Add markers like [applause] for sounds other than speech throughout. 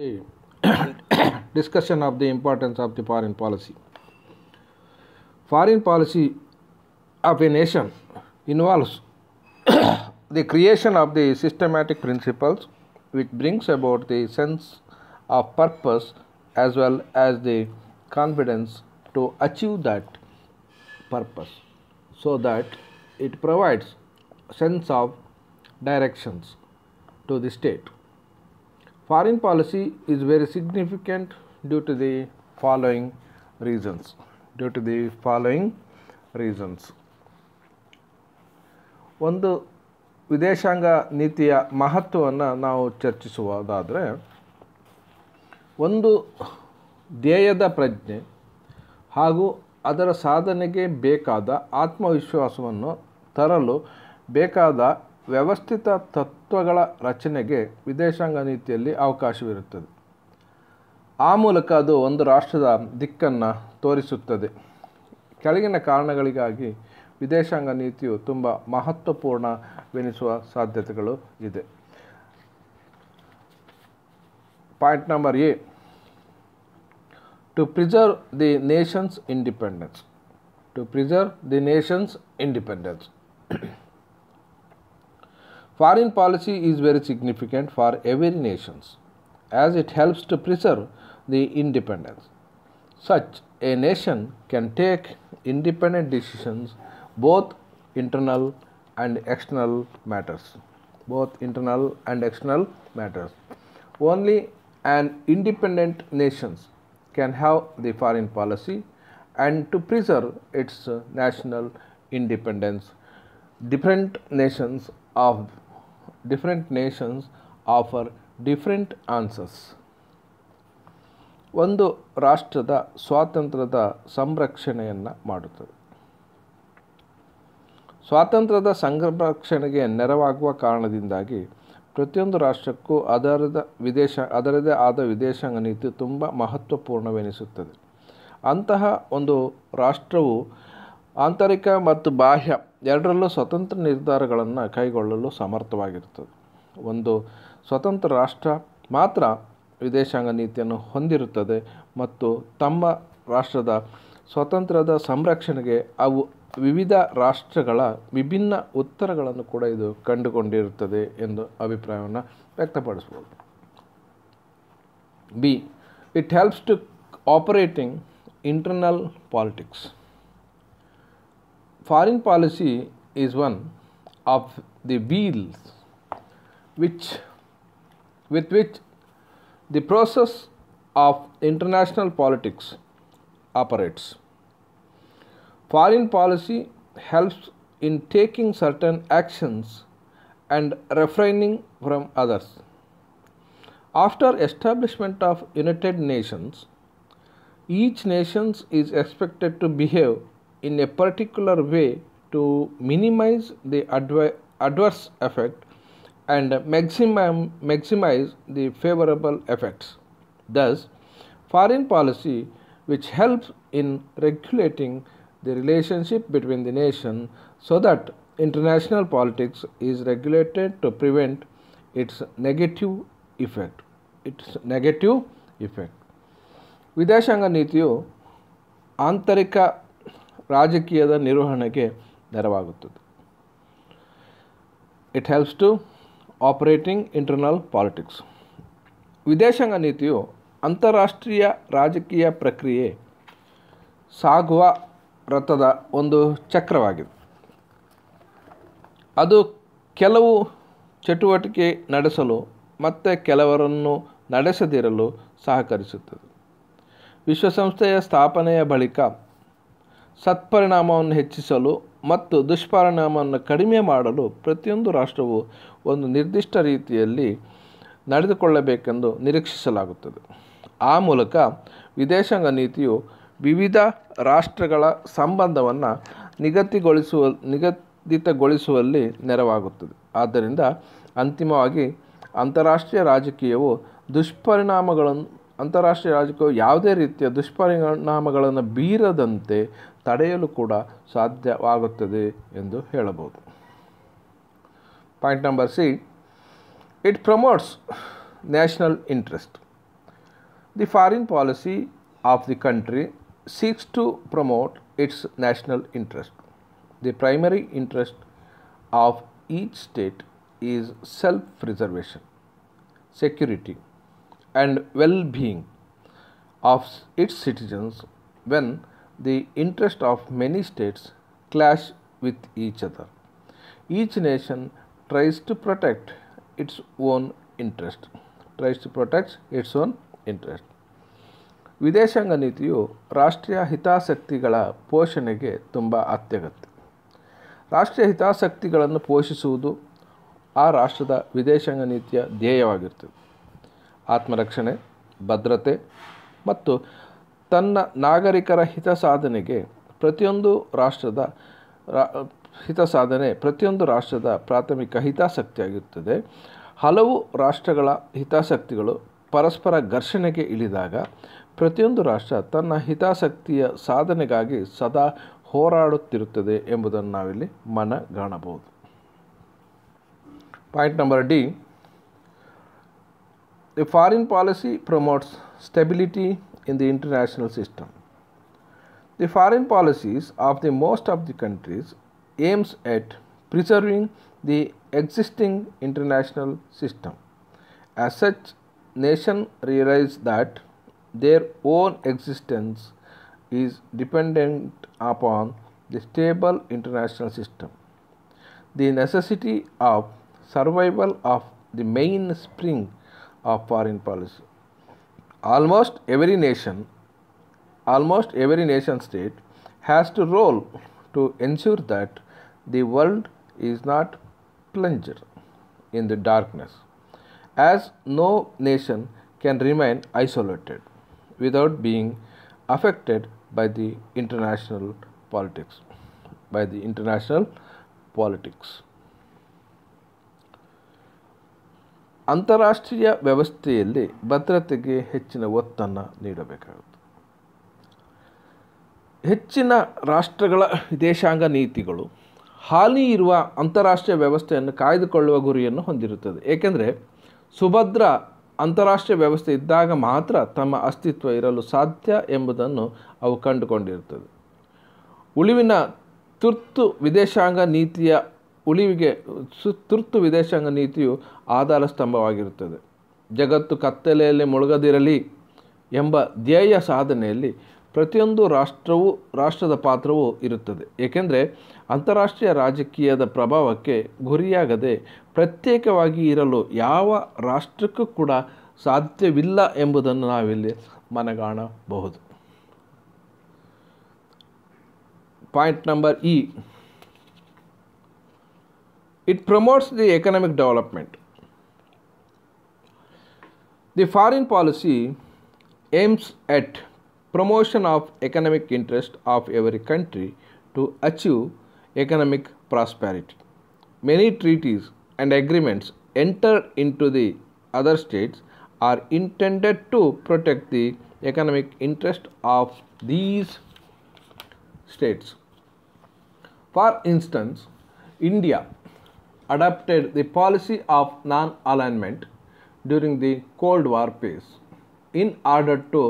The [coughs] discussion of the importance of the foreign policy. Foreign policy of a nation involves [coughs] the creation of the systematic principles which brings about the sense of purpose as well as the confidence to achieve that purpose so that it provides sense of directions to the state foreign policy is very significant due to the following reasons Due to the following reasons ಒಂದು ವಿದೇಶಾಂಗ ನೀತಿಯ ಮಹತ್ವವನ್ನು ನಾವು ಚರ್ಚಿಸುವುದಾದರೆ ಒಂದು ಧ್ಯೇಯದ ಪ್ರಜ್ಞೆ ಹಾಗೂ ಅದರ ಸಾಧನೆಗೆ ಬೇಕಾದ ಆತ್ಮವಿಶ್ವಾಸವನ್ನು ತರಲು ಬೇಕಾದ ವ್ಯವಸ್ಥಿತ ತತ್ವಗಳ ರಚನೆಗೆ ವಿದೇಶಾಂಗ ನೀತಿಯಲ್ಲಿ ಅವಕಾಶವಿರುತ್ತದೆ ಆ ಮೂಲಕ ಅದು ಒಂದು ರಾಷ್ಟ್ರದ ದಿಕ್ಕನ್ನು ತೋರಿಸುತ್ತದೆ ಕೆಳಗಿನ ಕಾರಣಗಳಿಗಾಗಿ ವಿದೇಶಾಂಗ ನೀತಿಯು ತುಂಬ ಮಹತ್ವಪೂರ್ಣವೆನಿಸುವ ಸಾಧ್ಯತೆಗಳು ಇದೆ point number A to preserve the nation's independence to preserve the nation's independence Foreign policy is very significant for every nation as it helps to preserve the independence. Such a nation can take independent decisions both internal and external matters. Both internal and external matters. Only an independent nation can have the foreign policy and to preserve its national independence. Different nations of different nations offer different answers ಒಂದು ರಾಷ್ಟ್ರದ ಸ್ವಾತಂತ್ರ್ಯದ ಸಂರಕ್ಷಣೆಯನ್ನು ಮಾಡುತ್ತದೆ ಸ್ವಾತಂತ್ರ್ಯದ ಸಂರಕ್ಷಣೆಗೆ ನೆರವಾಗುವ ಕಾರಣದಿಂದಾಗಿ ಪ್ರತಿಯೊಂದು ರಾಷ್ಟ್ರಕ್ಕೂ ಅದರದ ವಿದೇಶ ಅದರದೇ ಆದ ವಿದೇಶಾಂಗ ನೀತಿ ತುಂಬ ಮಹತ್ವಪೂರ್ಣವೆನಿಸುತ್ತದೆ ಅಂತಹ ಒಂದು ರಾಷ್ಟ್ರವು ಆಂತರಿಕ ಮತ್ತು ಬಾಹ್ಯ ಎರಡರಲ್ಲೂ ಸ್ವತಂತ್ರ ನಿರ್ಧಾರಗಳನ್ನು ಕೈಗೊಳ್ಳಲು ಸಮರ್ಥವಾಗಿರುತ್ತದೆ ಒಂದು ಸ್ವತಂತ್ರ ರಾಷ್ಟ್ರ ಮಾತ್ರ ವಿದೇಶಾಂಗ ನೀತಿಯನ್ನು ಹೊಂದಿರುತ್ತದೆ ಮತ್ತು ತಮ್ಮ ರಾಷ್ಟ್ರದ ಸ್ವತಂತ್ರದ ಸಂರಕ್ಷಣೆಗೆ ಅವು ವಿವಿಧ ರಾಷ್ಟ್ರಗಳ ವಿಭಿನ್ನ ಉತ್ತರಗಳನ್ನು ಕೂಡ ಇದು ಕಂಡುಕೊಂಡಿರುತ್ತದೆ ಎಂದು ಅಭಿಪ್ರಾಯವನ್ನು ವ್ಯಕ್ತಪಡಿಸ್ಬೋದು B it helps to operating internal politics foreign policy is one of the wheels which with which the process of international politics operates. Foreign policy helps in taking certain actions and refraining from others. After establishment of United Nations, each nation is expected to behave in a particular way to minimize the adver adverse effect and maximum, maximize the favorable effects. Thus, foreign policy, which helps in regulating the relationship between the nation so that international politics is regulated to prevent its negative effect its negative effect ವಿದೇಶಾಂಗ ನೀತಿಯು ಆಂತರಿಕ ರಾಜಕೀಯದ ನಿರ್ವಹಣೆಗೆ ನೆರವಾಗುತ್ತದೆ it helps to operating internal politics ವಿದೇಶಾಂಗ ನೀತಿಯು ಅಂತಾರಾಷ್ಟ್ರೀಯ ರಾಜಕೀಯ ಪ್ರಕ್ರಿಯೆ ಸಾಗುವ ರಥದ ಒಂದು ಚಕ್ರವಾಗಿದೆ ಅದು ಕೆಲವು ಚಟುವಟಿಕೆ ನಡೆಸಲು ಮತ್ತು ಕೆಲವರನ್ನು ನಡೆಸದಿರಲು ಸಹಕರಿಸುತ್ತದೆ ವಿಶ್ವಸಂಸ್ಥೆಯ ಸ್ಥಾಪನೆಯ ಬಳಿಕ ಸತ್ಪರಿಣಾಮವನ್ನು ಹೆಚ್ಚಿಸಲು ಮತ್ತು ದುಷ್ಪರಿಣಾಮವನ್ನು ಕಡಿಮೆ ಮಾಡಲು ಪ್ರತಿಯೊಂದು ರಾಷ್ಟ್ರವು ಒಂದು ನಿರ್ದಿಷ್ಟ ರೀತಿಯಲ್ಲಿ ನಡೆದುಕೊಳ್ಳಬೇಕೆಂದು ನಿರೀಕ್ಷಿಸಲಾಗುತ್ತದೆ ಆ ಮೂಲಕ ವಿದೇಶಾಂಗ ನೀತಿಯು ವಿವಿಧ ರಾಷ್ಟ್ರಗಳ ಸಂಬಂಧವನ್ನು ನಿಗದಿಗೊಳಿಸುವ ನಿಗದಿತಗೊಳಿಸುವಲ್ಲಿ ನೆರವಾಗುತ್ತದೆ ಆದ್ದರಿಂದ ಅಂತಿಮವಾಗಿ ಅಂತಾರಾಷ್ಟ್ರೀಯ ರಾಜಕೀಯವು ದುಷ್ಪರಿಣಾಮಗಳನ್ನು ಅಂತಾರಾಷ್ಟ್ರೀಯ ರಾಜಕೀಯವು ಯಾವುದೇ ರೀತಿಯ ದುಷ್ಪರಿಣಾಮಗಳನ್ನು ಬೀರದಂತೆ ತಡೆಯಲು ಕೂಡ ಸಾಧ್ಯವಾಗುತ್ತದೆ ಎಂದು ಹೇಳಬಹುದು point number C it promotes national interest the foreign policy of seeks to promote its national interest. The primary interest of each state is self preservation, security, and well being of its citizens when the interest of many states clash with each other each nation tries to protect its own interest Tries to protect its own interest. ವಿದೇಶಾಂಗ ನೀತಿಯು ರಾಷ್ಟ್ರೀಯ ಹಿತಾಸಕ್ತಿಗಳ ಪೋಷಣೆಗೆ ತುಂಬ ಅತ್ಯಗತ್ಯ ರಾಷ್ಟ್ರೀಯ ಹಿತಾಸಕ್ತಿಗಳನ್ನು ಪೋಷಿಸುವುದು ಆ ರಾಷ್ಟ್ರದ ವಿದೇಶಾಂಗ ನೀತಿಯ ಧ್ಯೇಯವಾಗಿರ್ತದೆ ಆತ್ಮರಕ್ಷಣೆ ಭದ್ರತೆ ಮತ್ತು ತನ್ನ ನಾಗರಿಕರ ಹಿತ ಸಾಧನೆಗೆ ಪ್ರತಿಯೊಂದು ರಾಷ್ಟ್ರದ ಹಿತ ಸಾಧನೆ ಪ್ರತಿಯೊಂದು ರಾಷ್ಟ್ರದ ಪ್ರಾಥಮಿಕ ಹಿತಾಸಕ್ತಿಯಾಗಿರುತ್ತದೆ ಹಲವು ರಾಷ್ಟ್ರಗಳ ಹಿತಾಸಕ್ತಿಗಳು ಪರಸ್ಪರ ಘರ್ಷಣೆಗೆ ಇಳಿದಾಗ ಪ್ರತಿಯೊಂದು ರಾಷ್ಟ್ರ ತನ್ನ ಹಿತಾಸಕ್ತಿಯ ಸಾಧನೆಗಾಗಿ ಸದಾ ಹೋರಾಡುತ್ತಿರುತ್ತದೆ ಎಂಬುದನ್ನು ನಾವಿಲ್ಲಿ ಮನಗಾಣಬಹುದು point number D the foreign policy promotes stability in the international system. The foreign policies of the most of the countries aims at preserving the existing international system. As such, nation realize that their own existence is dependent upon the stable international system. The necessity of survival of the mainspring of foreign policy. Almost every nation, almost every nation state has to role to ensure that the world is not plunged in the darkness, as no nation can remain isolated without being affected by the international politics by the international politics ಅಂತಾರಾಷ್ಟ್ರೀಯ ವ್ಯವಸ್ಥೆಯಲ್ಲಿ ಭದ್ರತೆಗೆ ಹೆಚ್ಚಿನ ಒತ್ತನ್ನು ನೀಡಬೇಕಾಗುತ್ತೆ ಹೆಚ್ಚಿನ ರಾಷ್ಟ್ರಗಳ ವಿದೇಶಾಂಗ ನೀತಿಗಳು ಹಾಲಿ ಇರುವ ಅಂತಾರಾಷ್ಟ್ರೀಯ ವ್ಯವಸ್ಥೆಯನ್ನು ಕಾಯ್ದುಕೊಳ್ಳುವ ಗುರಿಯನ್ನು ಹೊಂದಿರುತ್ತದೆ ಏಕೆಂದರೆ ಸುಭದ್ರ ಅಂತಾರಾಷ್ಟ್ರೀಯ ವ್ಯವಸ್ಥೆ ಇದ್ದಾಗ ಮಾತ್ರ ತಮ್ಮ ಅಸ್ತಿತ್ವ ಇರಲು ಸಾಧ್ಯ ಎಂಬುದನ್ನು ಅವು ಕಂಡುಕೊಂಡಿರುತ್ತದೆ ಉಳಿವಿನ ತುರ್ತು ವಿದೇಶಾಂಗ ನೀತಿಯ ಉಳಿವಿಗೆ ಸು ತುರ್ತು ವಿದೇಶಾಂಗ ನೀತಿಯು ಆಧಾರ ಸ್ತಂಭವಾಗಿರುತ್ತದೆ ಜಗತ್ತು ಕತ್ತಲೆಯಲ್ಲಿ ಮುಳುಗದಿರಲಿ ಎಂಬ ಧ್ಯೇಯ ಸಾಧನೆಯಲ್ಲಿ ಪ್ರತಿಯೊಂದು ರಾಷ್ಟ್ರವು ರಾಷ್ಟ್ರದ ಪಾತ್ರವೂ ಇರುತ್ತದೆ ಏಕೆಂದರೆ ಅಂತಾರಾಷ್ಟ್ರೀಯ ರಾಜಕೀಯದ ಪ್ರಭಾವಕ್ಕೆ ಗುರಿಯಾಗದೆ ಪ್ರತ್ಯೇಕವಾಗಿ ಇರಲು ಯಾವ ರಾಷ್ಟ್ರಕ್ಕೂ ಕೂಡ ಸಾಧ್ಯವಿಲ್ಲ ಎಂಬುದನ್ನು ನಾವಿಲ್ಲಿ ಮನಗಾಣಬಹುದು point number E It promotes the economic development. The foreign policy aims at promotion of economic interest of every country to achieve economic prosperity. Many treaties and agreements entered into the other states are intended to protect the economic interest of these states. For instance, India adopted the policy of non-alignment during the Cold War phase in order to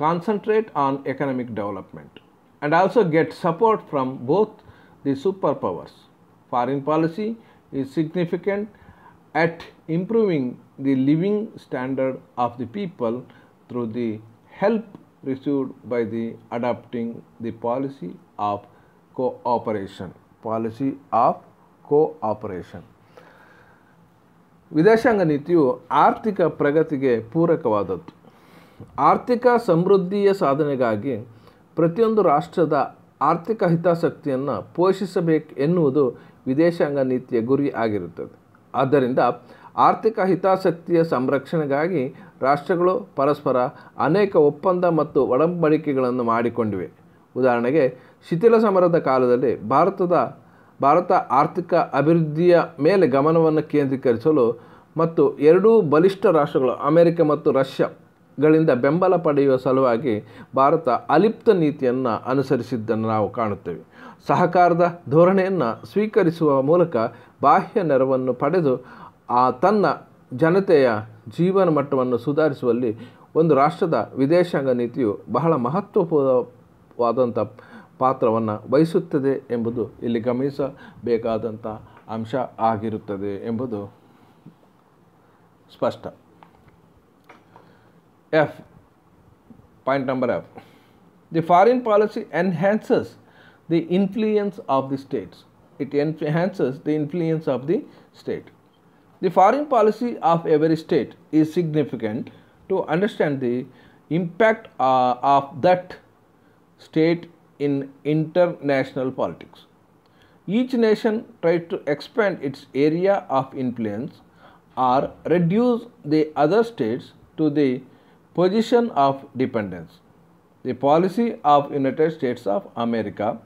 concentrate on economic development and also get support from both the superpowers. Foreign policy is significant at improving the living standard of the people through the help received by the adopting the policy of cooperation policy of cooperation ವಿದೇಶಾಂಗ ನೀತಿಯು ಆರ್ಥಿಕ ಪ್ರಗತಿಗೆ ಪೂರಕವಾದದ್ದು ಆರ್ಥಿಕ ಸಮೃದ್ಧಿಯ ಸಾಧನೆಗಾಗಿ ಪ್ರತಿಯೊಂದು ರಾಷ್ಟ್ರದ ಆರ್ಥಿಕ ಹಿತಾಸಕ್ತಿಯನ್ನು ಪೋಷಿಸಬೇಕು ಎನ್ನುವುದು ವಿದೇಶಾಂಗ ನೀತಿಯ ಗುರಿ ಆಗಿರುತ್ತದೆ ಆದ್ದರಿಂದ ಆರ್ಥಿಕ ಹಿತಾಸಕ್ತಿಯ ಸಂರಕ್ಷಣೆಗಾಗಿ ರಾಷ್ಟ್ರಗಳು ಪರಸ್ಪರ ಅನೇಕ ಒಪ್ಪಂದ ಮತ್ತು ಒಡಂಬಡಿಕೆಗಳನ್ನು ಮಾಡಿಕೊಂಡಿವೆ ಉದಾಹರಣೆಗೆ ಶಿಥಿಲ ಸಮರದ ಕಾಲದಲ್ಲಿ ಭಾರತದ ಭಾರತ ಆರ್ಥಿಕ ಅಭಿವೃದ್ಧಿಯ ಮೇಲೆ ಗಮನವನ್ನು ಕೇಂದ್ರೀಕರಿಸಲು ಮತ್ತು ಎರಡೂ ಬಲಿಷ್ಠ ರಾಷ್ಟ್ರಗಳು ಅಮೆರಿಕ ಮತ್ತು ರಷ್ಯಾಗಳಿಂದ ಬೆಂಬಲ ಪಡೆಯುವ ಸಲುವಾಗಿ ಭಾರತ ಅಲಿಪ್ತ ನೀತಿಯನ್ನು ಅನುಸರಿಸಿದ್ದನ್ನು ನಾವು ಕಾಣುತ್ತೇವೆ ಸಹಕಾರದ ಧೋರಣೆಯನ್ನು ಸ್ವೀಕರಿಸುವ ಮೂಲಕ ಬಾಹ್ಯ ನೆರವನ್ನು ಪಡೆದು ಆ ತನ್ನ ಜನತೆಯ ಜೀವನ ಮಟ್ಟವನ್ನು ಸುಧಾರಿಸುವಲ್ಲಿ ಒಂದು ರಾಷ್ಟ್ರದ ವಿದೇಶಾಂಗ ನೀತಿಯು ಬಹಳ ಮಹತ್ವಪೂರ್ಣವಾದಂಥ ಪಾತ್ರವನ್ನು ವಹಿಸುತ್ತದೆ ಎಂಬುದು ಇಲ್ಲಿ ಗಮನಿಸಬೇಕಾದಂಥ ಅಂಶ ಆಗಿರುತ್ತದೆ ಎಂಬುದು ಸ್ಪಷ್ಟ F point number F the foreign policy enhances the influence of the states it enhances the influence of the state the foreign policy of every state is significant to understand the impact of that state in international politics. Each nation tried to expand its area of influence or reduce the other states to the position of dependence. The policy of United States of America,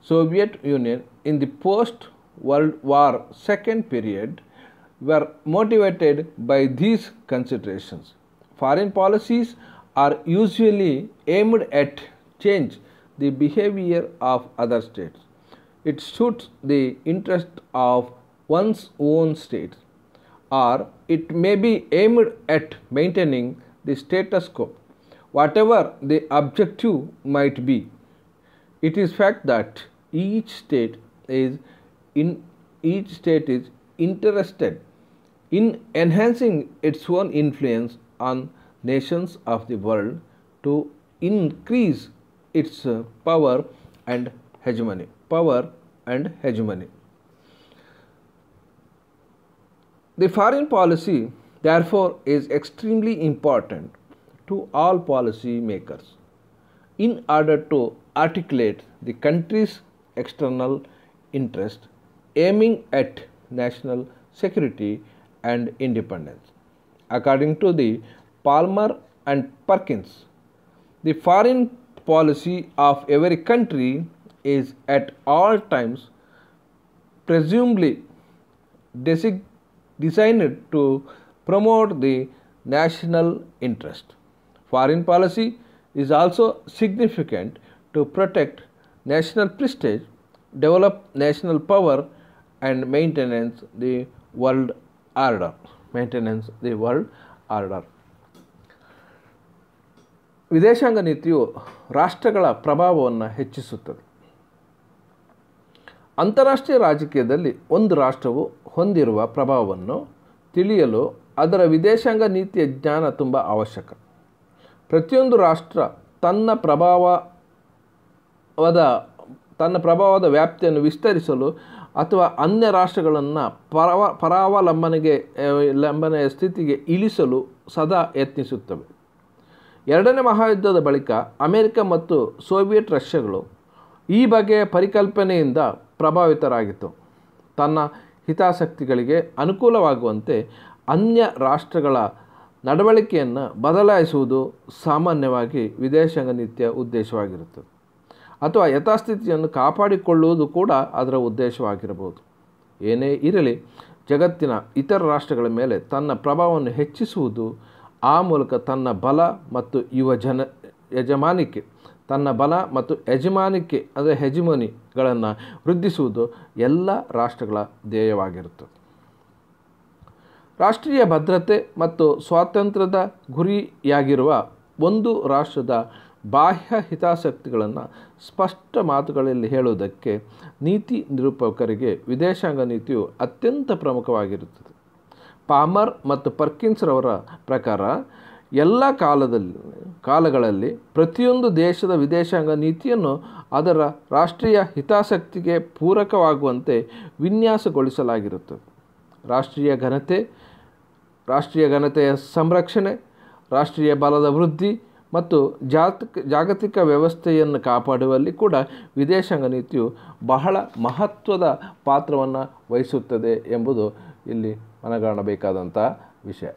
Soviet Union in the post-World War second period were motivated by these considerations. Foreign policies are usually aimed at change the behavior of other states. It suits the interest of one's own state or it may be aimed at maintaining the status quo. Whatever the objective might be, it is fact that each state is in each state is interested in enhancing its own influence on nations of the world to increase its uh, power and hegemony power and hegemony the foreign policy therefore is extremely important to all policy makers in order to articulate the country's external interest aiming at national security and independence according to the palmer and perkins the foreign policy of every country is at all times presumably designed to promote the national interest. Foreign policy is also significant to protect national prestige, develop national power and maintenance the world order. Maintenance the world order. ವಿದೇಶಾಂಗ ನೀತಿಯು ರಾಷ್ಟ್ರಗಳ ಪ್ರಭಾವವನ್ನು ಹೆಚ್ಚಿಸುತ್ತದೆ ಅಂತಾರಾಷ್ಟ್ರೀಯ ರಾಜಕೀಯದಲ್ಲಿ ಒಂದು ರಾಷ್ಟ್ರವು ಹೊಂದಿರುವ ಪ್ರಭಾವವನ್ನು ತಿಳಿಯಲು ಅದರ ವಿದೇಶಾಂಗ ನೀತಿಯ ಜ್ಞಾನ ತುಂಬ ಅವಶ್ಯಕ ಪ್ರತಿಯೊಂದು ರಾಷ್ಟ್ರ ತನ್ನ ಪ್ರಭಾವದ ತನ್ನ ಪ್ರಭಾವದ ವ್ಯಾಪ್ತಿಯನ್ನು ವಿಸ್ತರಿಸಲು ಅಥವಾ ಅನ್ಯ ರಾಷ್ಟ್ರಗಳನ್ನು ಪರವ ಪರಾವಲಂಬನೆಗೆ ಲಂಬನೆಯ ಸ್ಥಿತಿಗೆ ಇಳಿಸಲು ಸದಾ ಯತ್ನಿಸುತ್ತವೆ ಎರಡನೇ ಮಹಾಯುದ್ಧದ ಬಳಿಕ ಅಮೆರಿಕ ಮತ್ತು ಸೋವಿಯೆಟ್ ರಷ್ಯಾಗಳು ಈ ಬಗೆಯ ಪರಿಕಲ್ಪನೆಯಿಂದ ಪ್ರಭಾವಿತರಾಗಿತ್ತು ತನ್ನ ಹಿತಾಸಕ್ತಿಗಳಿಗೆ ಅನುಕೂಲವಾಗುವಂತೆ ಅನ್ಯ ರಾಷ್ಟ್ರಗಳ ನಡವಳಿಕೆಯನ್ನು ಬದಲಾಯಿಸುವುದು ಸಾಮಾನ್ಯವಾಗಿ ವಿದೇಶಾಂಗ ನೀತಿಯ ಉದ್ದೇಶವಾಗಿರುತ್ತದೆ ಅಥವಾ ಯಥಾಸ್ಥಿತಿಯನ್ನು ಕಾಪಾಡಿಕೊಳ್ಳುವುದು ಕೂಡ ಅದರ ಉದ್ದೇಶವಾಗಿರಬಹುದು ಏನೇ ಇರಲಿ ಜಗತ್ತಿನ ಇತರ ರಾಷ್ಟ್ರಗಳ ಮೇಲೆ ತನ್ನ ಪ್ರಭಾವವನ್ನು ಹೆಚ್ಚಿಸುವುದು ಆ ಮೂಲಕ ತನ್ನ ಬಲ ಮತ್ತು ಯುವ ಜನ ಯಜಮಾನಿಕೆ ತನ್ನ ಬಲ ಮತ್ತು ಯಜಮಾನಿಕೆ ಅಂದರೆ ಹೆಜಮನಿಗಳನ್ನು ವೃದ್ಧಿಸುವುದು ಎಲ್ಲ ರಾಷ್ಟ್ರಗಳ ಧ್ಯೇಯವಾಗಿರುತ್ತದೆ ರಾಷ್ಟ್ರೀಯ ಭದ್ರತೆ ಮತ್ತು ಸ್ವಾತಂತ್ರ್ಯದ ಗುರಿಯಾಗಿರುವ ಒಂದು ರಾಷ್ಟ್ರದ ಬಾಹ್ಯ ಹಿತಾಸಕ್ತಿಗಳನ್ನು ಸ್ಪಷ್ಟ ಮಾತುಗಳಲ್ಲಿ ಹೇಳುವುದಕ್ಕೆ ನೀತಿ ನಿರೂಪಕರಿಗೆ ವಿದೇಶಾಂಗ ನೀತಿಯು ಅತ್ಯಂತ ಪ್ರಮುಖವಾಗಿರುತ್ತದೆ ಪಾಮರ್ ಮತ್ತು ಪರ್ಕಿನ್ಸ್ರವರ ಪ್ರಕಾರ ಎಲ್ಲ ಕಾಲದಲ್ಲಿ ಕಾಲಗಳಲ್ಲಿ ಪ್ರತಿಯೊಂದು ದೇಶದ ವಿದೇಶಾಂಗ ನೀತಿಯನ್ನು ಅದರ ರಾಷ್ಟ್ರೀಯ ಹಿತಾಸಕ್ತಿಗೆ ಪೂರಕವಾಗುವಂತೆ ವಿನ್ಯಾಸಗೊಳಿಸಲಾಗಿರುತ್ತದೆ ರಾಷ್ಟ್ರೀಯ ಘನತೆ ರಾಷ್ಟ್ರೀಯ ಘನತೆಯ ಸಂರಕ್ಷಣೆ ರಾಷ್ಟ್ರೀಯ ಬಲದ ವೃದ್ಧಿ ಮತ್ತು ಜಾತಕ ಜಾಗತಿಕ ವ್ಯವಸ್ಥೆಯನ್ನು ಕಾಪಾಡುವಲ್ಲಿ ಕೂಡ ವಿದೇಶಾಂಗ ನೀತಿಯು ಬಹಳ ಮಹತ್ವದ ಪಾತ್ರವನ್ನು ವಹಿಸುತ್ತದೆ ಎಂಬುದು ಇಲ್ಲಿ ಮನಗಾಣಬೇಕಾದಂಥ ವಿಷಯ